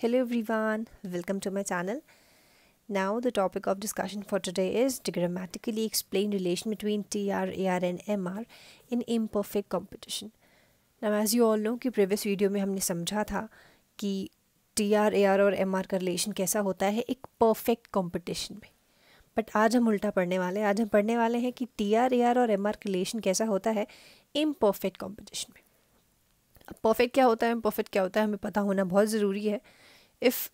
Hello everyone, welcome to my channel. Now the topic of discussion for today is to grammatically explain relation between TR, AR and MR in imperfect competition. Now as you all know कि previous video में हमने समझा था कि TR, AR और MR का relation कैसा होता है एक perfect competition में बट आज हम उल्टा पढ़ने वाले हैं आज हम पढ़ने वाले हैं कि TR, AR और MR का relation कैसा होता है imperfect competition में परफेक्ट क्या होता है इम्परफेक्ट क्या होता है हमें पता होना बहुत ज़रूरी है इफ़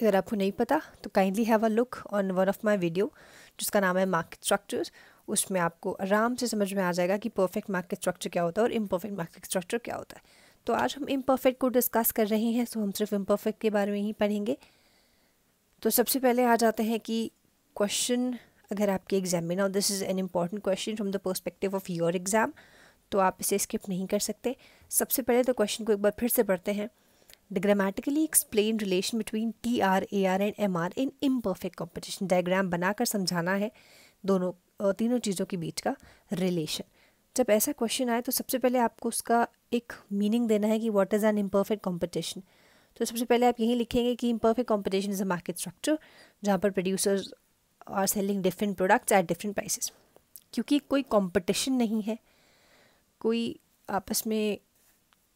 अगर आपको नहीं पता तो kindly have a look on one of my video जिसका नाम है मार्केट स्ट्रक्चर उसमें आपको आराम से समझ में आ जाएगा कि परफेक्ट मार्केट स्ट्रक्चर क्या होता है और इम्परफेक्ट मार्केट स्ट्रक्चर क्या होता है तो आज हम इम्परफेक्ट को डिस्कस कर रहे हैं सो तो हम सिर्फ इम्परफेक्ट के बारे में ही पढ़ेंगे तो सबसे पहले आ जाते हैं कि क्वेश्चन अगर आपके एग्जाम में ना this is an important question from the perspective of your exam तो आप इसे स्किप नहीं कर सकते सबसे पहले तो क्वेश्चन को एक बार फिर से पढ़ते हैं the grammatically explain relation between T R A R and M R in imperfect competition diagram बनाकर समझाना है दोनों तीनों चीज़ों के बीच का रिलेशन जब ऐसा क्वेश्चन आए तो सबसे पहले आपको उसका एक मीनिंग देना है कि what is an imperfect competition तो सबसे पहले आप यही लिखेंगे कि imperfect competition is a market structure जहाँ पर producers are selling different products at different prices क्योंकि कोई कॉम्पिटिशन नहीं है कोई आपस में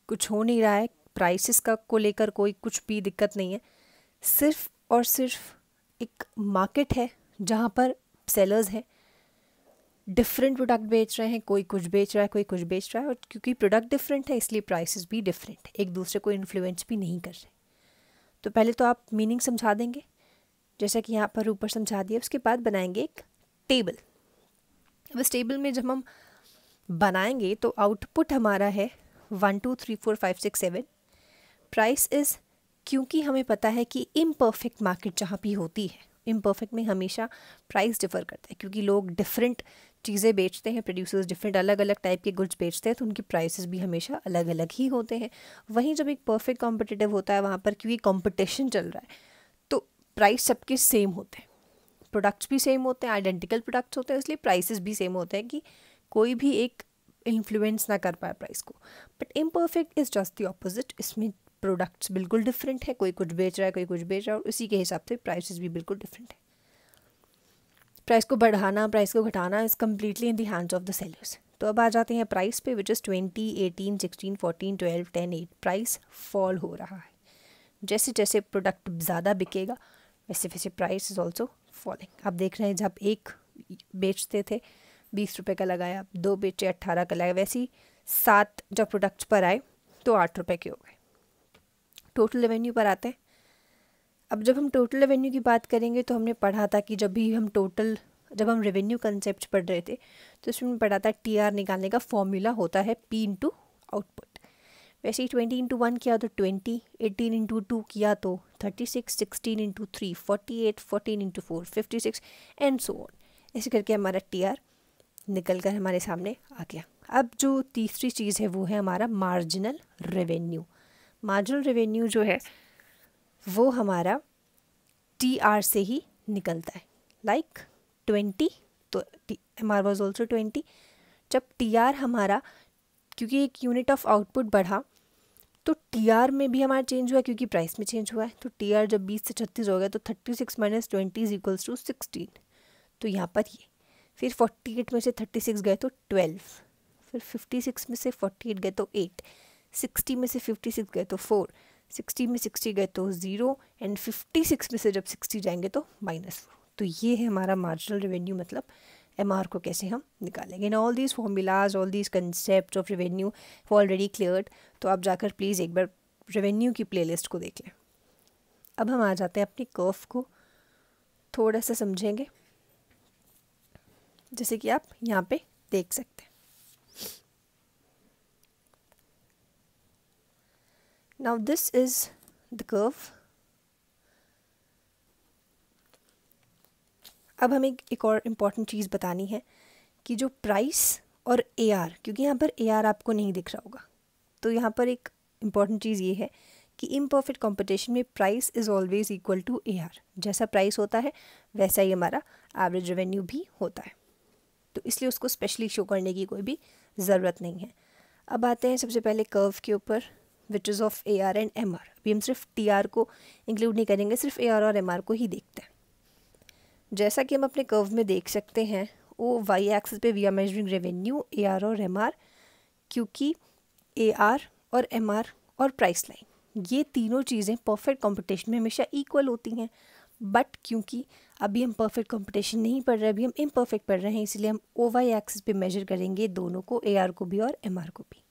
कुछ हो नहीं रहा है प्राइसेस का को लेकर कोई कुछ भी दिक्कत नहीं है सिर्फ और सिर्फ एक मार्केट है जहाँ पर सेलर्स हैं डिफरेंट प्रोडक्ट बेच रहे हैं कोई कुछ बेच रहा है कोई कुछ बेच रहा है और क्योंकि प्रोडक्ट डिफरेंट है इसलिए प्राइसेस भी डिफरेंट एक दूसरे को इन्फ्लुएंस भी नहीं कर रहे तो पहले तो आप मीनिंग समझा देंगे जैसा कि यहाँ पर ऊपर समझा दिया उसके बाद बनाएंगे एक टेबल अब इस टेबल में जब हम बनाएंगे तो आउटपुट हमारा है one two three four five six seven price is क्योंकि हमें पता है कि इम्परफेक्ट मार्केट जहाँ भी होती है इम्परफेक्ट में हमेशा प्राइस डिफ़र करता है क्योंकि लोग डिफरेंट चीज़ें बेचते हैं प्रोड्यूसर्स डिफरेंट अलग अलग टाइप के गुड्स बेचते हैं तो उनकी प्राइसेस भी हमेशा अलग अलग ही होते हैं वहीं जब एक परफेक्ट कॉम्पिटिटिव होता है वहाँ पर क्योंकि कॉम्पिटिशन चल रहा है तो प्राइस सबके सेम होते हैं प्रोडक्ट्स भी सेम होते हैं आइडेंटिकल प्रोडक्ट्स होते हैं इसलिए प्राइसेस भी सेम होते हैं कि कोई भी एक इन्फ्लुएंस ना कर पाए प्राइस को but imperfect is just the opposite इसमें प्रोडक्ट्स बिल्कुल डिफरेंट है कोई कुछ बेच रहा है कोई कुछ बेच रहा है और उसी के हिसाब से प्राइसेस भी बिल्कुल डिफरेंट है प्राइस को बढ़ाना प्राइस को घटाना इज़ कम्प्लीटली इन देंड्स हैंड्स ऑफ द सेलर्स तो अब आ जाते हैं प्राइस पे which is twenty eighteen sixteen fourteen twelve ten eight price fall हो रहा है जैसे जैसे प्रोडक्ट ज़्यादा बिकेगा वैसे वैसे प्राइस इज़ ऑल्सो फॉलिंग आप देख रहे हैं जब एक बेचते थे बीस रुपये का लगाया दो बेचे अट्ठारह का लगाया वैसे ही सात जब प्रोडक्ट्स पर आए तो आठ रुपये के हो गए टोटल रेवेन्यू पर आते हैं अब जब हम टोटल रेवेन्यू की बात करेंगे तो हमने पढ़ा था कि जब भी हम टोटल जब हम रेवेन्यू कंसेप्ट पढ़ रहे थे तो उसमें पढ़ा था टी आर निकालने का फॉर्मूला होता है पी इंटू आउटपुट वैसे ही ट्वेंटी इंटू वन किया तो ट्वेंटी एटीन इंटू टू किया तो thirty six sixteen into three forty eight fourteen into four fifty six and so on ऐसे करके हमारा टी आर निकल कर हमारे सामने आ गया अब जो तीसरी चीज़ है वो है हमारा मार्जिनल रेवेन्यू मार्जिनल रेवेन्यू जो है वो हमारा टी आर से ही निकलता है लाइक ट्वेंटी तो M R was also twenty जब टी आर हमारा क्योंकि एक यूनिट ऑफ आउटपुट बढ़ा तो टी आर में भी हमारा चेंज हुआ क्योंकि प्राइस में चेंज हुआ है तो टी आर जब बीस से छत्तीस हो गया तो thirty six minus twenty is equals to sixteen तो यहाँ पर ये फिर फोर्टी एट में से थर्टी सिक्स गए तो ट्वेल्व फिर फिफ्टी सिक्स में से फोर्टी एट गए तो एट सिक्सटी में से फिफ्टी सिक्स गए तो फोर सिक्सटी में सिक्सटी गए तो ज़ीरो एंड फिफ्टी सिक्स में से जब सिक्सटी जाएंगे तो माइनस फोर तो ये है हमारा मार्जिनल रेवेन्यू मतलब एम आर को कैसे हम निकालेंगे in all these formulas all these concept of revenue already cleared तो आप जाकर प्लीज़ एक बार रेवेन्यू की प्लेलिस्ट को देख लें अब हम आ जाते हैं अपनी कर्व को थोड़ा सा समझेंगे जैसे कि आप यहाँ पे देख सकते हैं now this is the curve अब हमें एक, और इम्पॉर्टेंट चीज़ बतानी है कि जो प्राइस और ए आर क्योंकि यहाँ पर ए आर आपको नहीं दिख रहा होगा तो यहाँ पर एक इम्पॉर्टेंट चीज़ ये है कि इम्परफेक्ट कंपटीशन में price is always equal to A R जैसा प्राइस होता है वैसा ही हमारा एवरेज रेवेन्यू भी होता है तो इसलिए उसको स्पेशली शो करने की कोई भी ज़रूरत नहीं है अब आते हैं सबसे पहले कर्व के ऊपर is of A R and M R अभी हम सिर्फ टी आर को इंक्लूड नहीं करेंगे सिर्फ ए आर और एम आर को ही देखते हैं जैसा कि हम अपने कर्व में देख सकते हैं वो वाई एक्सिस पे we are measuring revenue A R और एम आर क्योंकि ए आर और एम आर और प्राइस लाइन ये तीनों चीज़ें परफेक्ट कंपटीशन में हमेशा इक्वल होती हैं बट क्योंकि अभी हम परफेक्ट कंपटीशन नहीं पढ़ रहे अभी हम इम्परफेक्ट पढ़ रहे हैं इसलिए हम ओ वाई एक्सिस पे मेजर करेंगे दोनों को ए आर को भी और एम आर को भी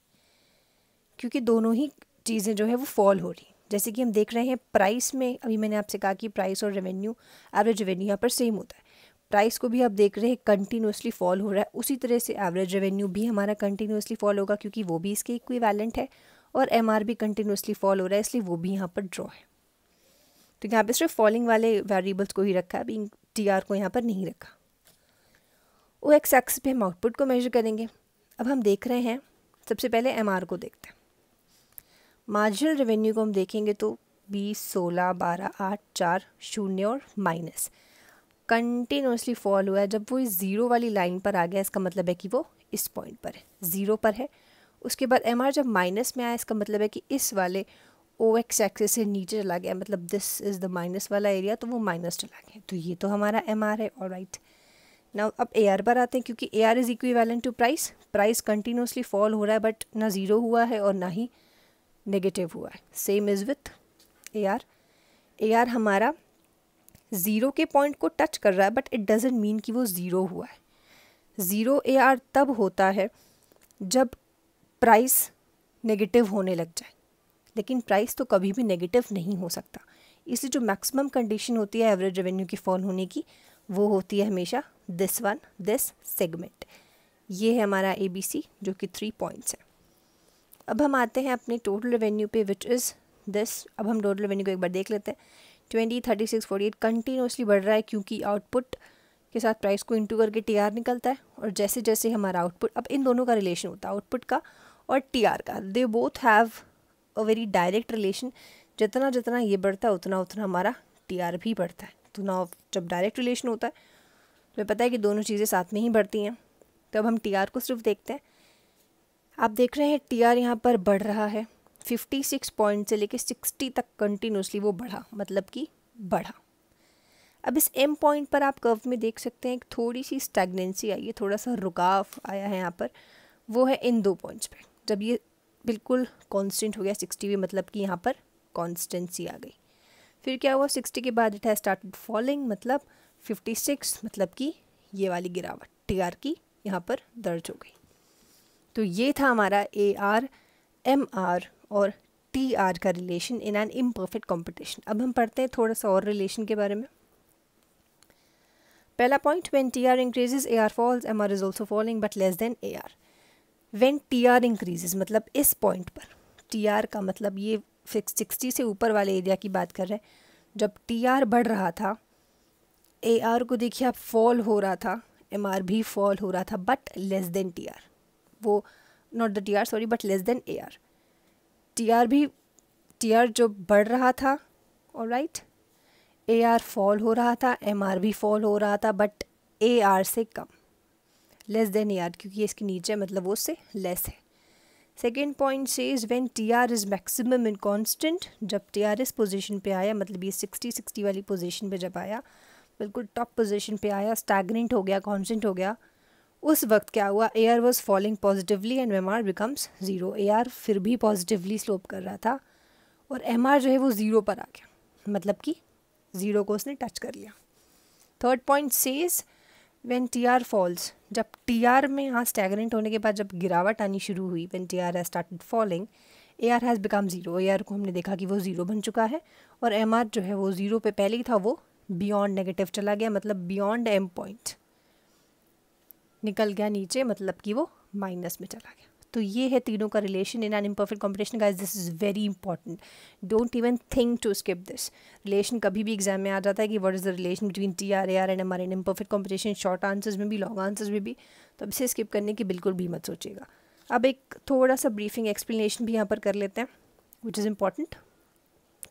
क्योंकि दोनों ही चीज़ें जो है वो फॉल हो रही जैसे कि हम देख रहे हैं प्राइस में अभी मैंने आपसे कहा कि प्राइस और रेवेन्यू एवरेज रेवेन्यू यहाँ पर सेम होता है प्राइस को भी आप देख रहे हैं कंटिन्यूसली फॉल हो रहा है उसी तरह से एवरेज रेवेन्यू भी हमारा कंटिन्यूसली फॉल होगा क्योंकि वो भी इसके इक्वी है और एम आर भी कंटिन्यूसली फॉल हो रहा है इसलिए वो भी यहाँ पर ड्रॉ है तो यहाँ पे सिर्फ फॉलिंग वाले वेरिएबल्स को ही रखा है अभी टी आर को यहाँ पर नहीं रखा ओ एक्स एक्स पे हम आउटपुट को मेजर करेंगे अब हम देख रहे हैं सबसे पहले एम आर को देखते हैं मार्जिनल रेवेन्यू को हम देखेंगे तो बीस सोलह बारह आठ चार शून्य और माइनस कंटिन्यूसली फॉल हुआ है जब वो इस ज़ीरो वाली लाइन पर आ गया इसका मतलब है कि वो इस पॉइंट पर है ज़ीरो पर है उसके बाद एम जब माइनस में आया इसका मतलब है कि इस वाले ओ एक्स एक्सिस से नीचे चला गया मतलब दिस इज़ द माइनस वाला एरिया तो वो माइनस चला गया तो ये तो हमारा एम आर है और राइट ना अब ए आर पर आते हैं क्योंकि A R is equivalent to price price continuously fall हो रहा है बट ना ज़ीरो हुआ है और ना ही नेगेटिव हुआ है same is with A R A R हमारा ज़ीरो के पॉइंट को टच कर रहा है बट इट डजेंट मीन कि वो ज़ीरो हुआ है ज़ीरो ए आर तब होता है जब प्राइस नेगेटिव होने लग जाए लेकिन प्राइस तो कभी भी नेगेटिव नहीं हो सकता इसलिए जो मैक्सिमम कंडीशन होती है एवरेज रेवेन्यू की फॉल होने की वो होती है हमेशा दिस वन दिस सेगमेंट ये है हमारा ए जो कि थ्री पॉइंट्स है अब हम आते हैं अपने टोटल रेवेन्यू पे विच इज़ दिस अब हम टोटल रेवेन्यू को एक बार देख लेते हैं twenty thirty six forty eight continuously बढ़ रहा है क्योंकि आउटपुट के साथ प्राइस को इंटू करके टी आर निकलता है और जैसे जैसे हमारा आउटपुट अब इन दोनों का रिलेशन होता है आउटपुट का और टी आर का they both have a very direct relation जितना जितना ये बढ़ता है उतना उतना हमारा टी आर भी बढ़ता है तो ना जब डायरेक्ट रिलेशन होता है तो पता है कि दोनों चीज़ें साथ में ही बढ़ती हैं तो अब हम टी आर को सिर्फ देखते हैं आप देख रहे हैं टी आर यहाँ पर बढ़ रहा है फिफ्टी सिक्स पॉइंट से लेके सिक्सटी तक कंटिन्यूसली वो बढ़ा मतलब कि बढ़ा अब इस एम पॉइंट पर आप कर्व में देख सकते हैं एक थोड़ी सी स्टेगनेंसी आई है थोड़ा सा रुकाव आया है यहाँ पर वो है इन दो पॉइंट्स पे जब ये बिल्कुल कांस्टेंट हो गया सिक्सटी भी मतलब कि यहाँ पर कांस्टेंसी आ गई फिर क्या हुआ सिक्सटी के बाद इट है स्टार्ट फॉलिंग मतलब फिफ्टी सिक्स मतलब कि ये वाली गिरावट टी आर की यहाँ पर दर्ज हो गई तो ये था हमारा ए आर एम आर और टी आर का relation in an imperfect competition अब हम पढ़ते हैं थोड़ा सा और रिलेशन के बारे में पहला point when T R increases A R falls M R is also falling but less than A R when T R increases मतलब इस पॉइंट पर टी आर का मतलब ये फिक्स सिक्सटी से ऊपर वाले एरिया की बात कर रहे हैं जब टी आर बढ़ रहा था ए आर को देखिए आप फॉल हो रहा था एम आर भी फॉल हो रहा था but less than T R वो not the T R sorry but less than A R T R भी टी आर जो बढ़ रहा था और राइट ए आर फॉल हो रहा था एम आर भी फॉल हो रहा था बट ए आर से कम लेस देन ए आर क्योंकि ये इसके नीचे मतलब वो उससे लेस है सेकेंड पॉइंट से is when T R is maximum in constant जब टी आर इस पोजिशन पर आया मतलब ये सिक्सटी सिक्सटी वाली पोजिशन पर जब आया बिल्कुल टॉप पोजिशन पर आया स्टैगनेंट हो गया कॉन्स्टेंट हो गया उस वक्त क्या हुआ A R was falling positively and M R becomes zero A R फिर भी पॉजिटिवली स्लोप कर रहा था और एम आर जो है वो ज़ीरो पर आ गया मतलब कि ज़ीरो को उसने टच कर लिया third point says when T R falls जब टी आर में यहाँ स्टैगरेंट होने के बाद जब गिरावट आनी शुरू हुई when T R has started falling A R has become zero A R को हमने देखा कि वो ज़ीरो बन चुका है और एम आर जो है वो ज़ीरो पे पहले ही था वो बियॉन्ड नेगेटिव चला गया मतलब बियॉन्ड एम पॉइंट निकल गया नीचे मतलब कि वो माइनस में चला गया तो ये है तीनों का relation in an imperfect competition guys this is very important don't even think to skip this relation कभी भी एग्जाम में आ जाता है कि what is the relation between T R A R and M R an imperfect competition short answers में भी long answers में भी तो अब इसे स्किप करने की बिल्कुल भी मत सोचेगा अब एक थोड़ा सा ब्रीफिंग एक्सप्लेनेशन भी यहाँ पर कर लेते हैं विच इज़ इम्पॉर्टेंट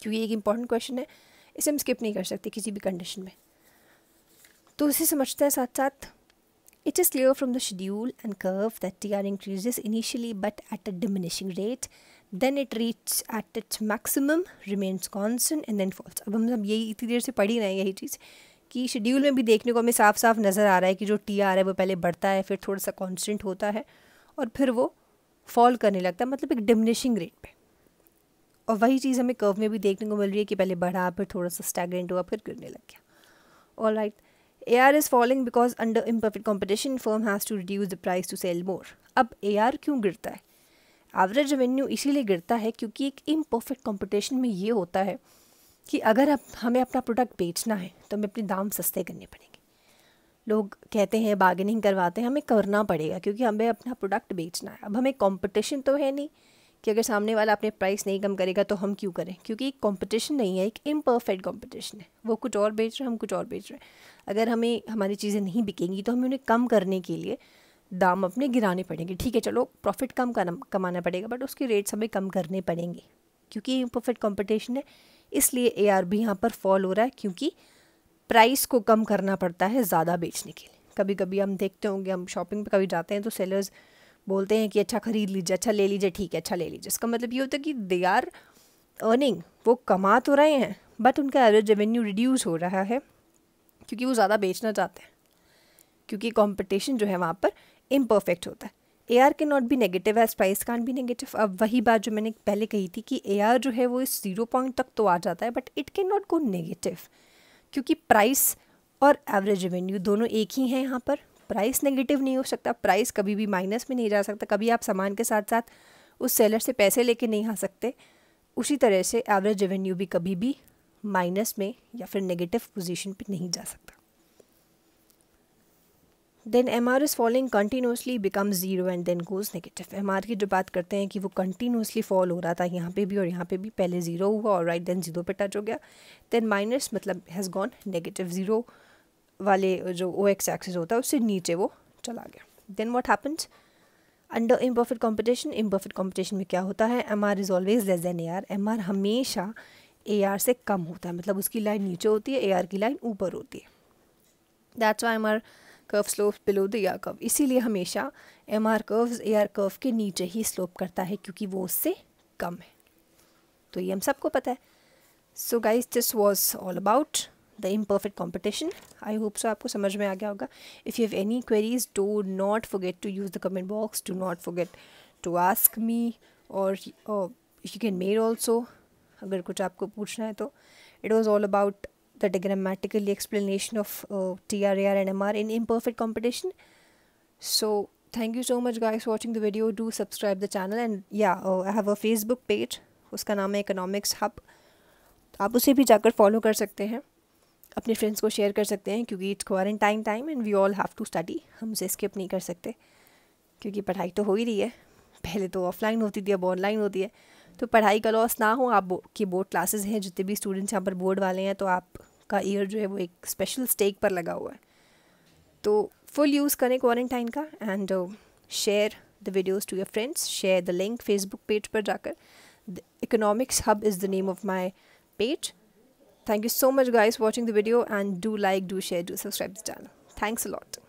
क्योंकि एक इम्पॉर्टेंट क्वेश्चन है इसे हम स्किप नहीं कर सकते किसी भी कंडीशन में तो इसे समझते हैं साथ साथ It is clear from the schedule and curve that TR increases initially but at a diminishing rate. Then it reach at its maximum, remains constant and then falls अब हम सब यही इतनी देर से पढ़ी रहे हैं यही चीज़ कि शेड्यूल में भी देखने को हमें साफ साफ नज़र आ रहा है कि जो टी आर है वो पहले बढ़ता है फिर थोड़ा सा कॉन्सटेंट होता है और फिर वो फॉल करने लगता है मतलब एक डिमिनिशिंग रेट पर और वही चीज़ हमें कर्व में भी देखने को मिल रही है कि पहले बढ़ा फिर थोड़ा सा स्टैगेंट हुआ फिर गिरने लग गया all right right. AR is falling because under imperfect competition firm has to reduce the price to sell more अब आर क्यों गिरता है एवरेज रेवेन्यू इसीलिए गिरता है क्योंकि एक इम्परफेक्ट कॉम्पिटिशन में ये होता है कि अगर अब हमें अपना प्रोडक्ट बेचना है तो हमें अपने दाम सस्ते करने पड़ेंगे लोग कहते हैं बार्गेनिंग करवाते हैं हमें करना पड़ेगा क्योंकि हमें अपना प्रोडक्ट बेचना है अब हमें कॉम्पिटिशन तो है नहीं कि अगर सामने वाला अपने प्राइस नहीं कम करेगा तो हम क्यों करें क्योंकि एक कॉम्पिटिशन नहीं है एक इम्परफेक्ट कॉम्पटिशन है वो कुछ और बेच रहे हैं हम कुछ और बेच रहे हैं अगर हमें हमारी चीज़ें नहीं बिकेंगी तो हमें उन्हें कम करने के लिए दाम अपने गिराने पड़ेंगे ठीक है चलो प्रॉफिट कम कमाना पड़ेगा बट उसके रेट्स हमें कम करने पड़ेंगे क्योंकि इम्परफेक्ट कॉम्पिटिशन है इसलिए ए आर भी यहाँ पर फॉल हो रहा है क्योंकि प्राइस को कम करना पड़ता है ज़्यादा बेचने के लिए कभी कभी हम देखते होंगे हम शॉपिंग पे कभी जाते हैं तो सेलर्स बोलते हैं कि अच्छा ख़रीद लीजिए अच्छा ले लीजिए ठीक है अच्छा ले लीजिए इसका मतलब ये होता है कि दे आर अर्निंग वो कमा तो रहे हैं बट उनका एवरेज रेवेन्यू रिड्यूस हो रहा है क्योंकि वो ज़्यादा बेचना चाहते हैं क्योंकि कॉम्पिटिशन जो है वहाँ पर इम्परफेक्ट होता है ए आर के नॉट भी नेगेटिव एज प्राइस कान भी नेगेटिव अब वही बात जो मैंने पहले कही थी कि ए आर जो है वो इस जीरो पॉइंट तक तो आ जाता है but it can not go negative क्योंकि प्राइस और एवरेज रेवेन्यू दोनों एक ही हैं यहाँ पर प्राइस नेगेटिव नहीं हो सकता प्राइस कभी भी माइनस में नहीं जा सकता कभी आप सामान के साथ साथ उस सेलर से पैसे लेके नहीं आ सकते उसी तरह से एवरेज रेवेन्यू भी कभी भी माइनस में या फिर नेगेटिव पोजीशन पे नहीं जा सकता then M R is following continuously become zero and then goes negative M R की जो बात करते हैं कि वो कंटिन्यूसली फॉल हो रहा था यहाँ पे भी और यहाँ पे भी पहले ज़ीरो हुआ और राइट देन ज़ीरो पे टच हो गया देन माइनस मतलब हैज़ गॉन नेगेटिव ज़ीरो वाले जो ओ एक्स एक्सेस होता है उससे नीचे वो चला गया then what happens under imperfect competition imperfect competition में क्या होता है M R is always less than A R M R हमेशा ए आर से कम होता है मतलब उसकी लाइन नीचे होती है ए आर की लाइन ऊपर होती है that's why M R curve slope below the R curve इसीलिए हमेशा M R curve A R curve के नीचे ही स्लोप करता है क्योंकि वो उससे कम है तो ये हम सबको पता है so guys this was all about the imperfect competition I hope so आपको समझ में आ गया होगा if you have any queries do not forget to use the comment box do not forget to ask me और you can मेर also अगर कुछ आपको पूछना है तो it was all about the diagrammatically explanation of T R A R and M R in imperfect competition so thank you so much guys watching the video do subscribe the channel and या I have a Facebook page उसका नाम है economics hub आप उसे भी जाकर follow कर सकते हैं अपने फ्रेंड्स को शेयर कर सकते हैं क्योंकि it's quarantine time and we all have to study उसे स्किप नहीं कर सकते क्योंकि पढ़ाई तो हो ही रही है पहले तो ऑफलाइन होती थी अब ऑनलाइन होती है तो पढ़ाई का लॉस ना हो आप की बोर्ड क्लासेज हैं जितने भी स्टूडेंट्स यहाँ पर बोर्ड वाले हैं तो आपका ईयर जो है वो एक स्पेशल स्टेक पर लगा हुआ है तो फुल यूज़ करें क्वारंटाइन का and share the videos to your friends share the link Facebook page पर जाकर the economics hub is the name of my page Thank you so much guys watching the video and do like, do share, do subscribe the channel. Thanks a lot.